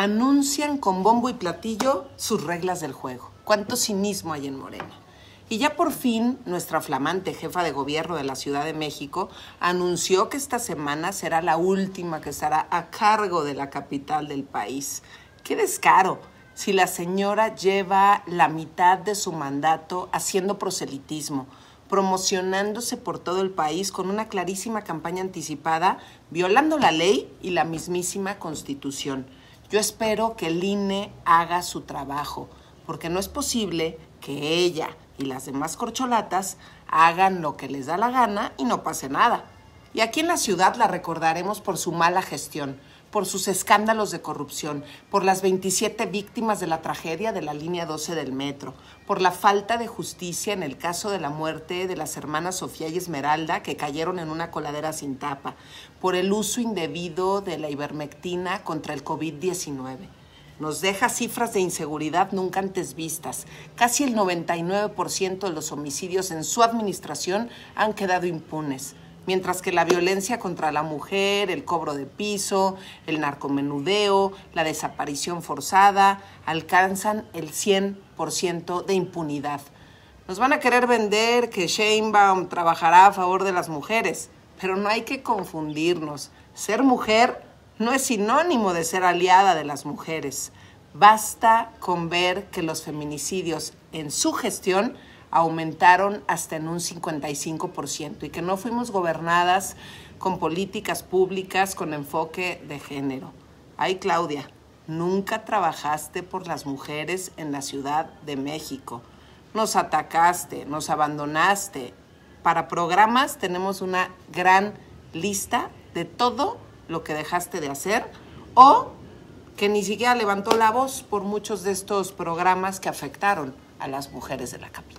anuncian con bombo y platillo sus reglas del juego. Cuánto cinismo hay en Morena. Y ya por fin, nuestra flamante jefa de gobierno de la Ciudad de México anunció que esta semana será la última que estará a cargo de la capital del país. ¡Qué descaro! Si la señora lleva la mitad de su mandato haciendo proselitismo, promocionándose por todo el país con una clarísima campaña anticipada, violando la ley y la mismísima constitución. Yo espero que el e haga su trabajo, porque no es posible que ella y las demás corcholatas hagan lo que les da la gana y no pase nada. Y aquí en la ciudad la recordaremos por su mala gestión, por sus escándalos de corrupción, por las 27 víctimas de la tragedia de la línea 12 del metro, por la falta de justicia en el caso de la muerte de las hermanas Sofía y Esmeralda que cayeron en una coladera sin tapa, por el uso indebido de la ivermectina contra el COVID-19 nos deja cifras de inseguridad nunca antes vistas. Casi el 99% de los homicidios en su administración han quedado impunes mientras que la violencia contra la mujer, el cobro de piso, el narcomenudeo, la desaparición forzada, alcanzan el 100% de impunidad. Nos van a querer vender que Sheinbaum trabajará a favor de las mujeres, pero no hay que confundirnos. Ser mujer no es sinónimo de ser aliada de las mujeres. Basta con ver que los feminicidios en su gestión aumentaron hasta en un 55% y que no fuimos gobernadas con políticas públicas con enfoque de género. Ay, Claudia, nunca trabajaste por las mujeres en la Ciudad de México. Nos atacaste, nos abandonaste. Para programas tenemos una gran lista de todo lo que dejaste de hacer o que ni siquiera levantó la voz por muchos de estos programas que afectaron a las mujeres de la capital.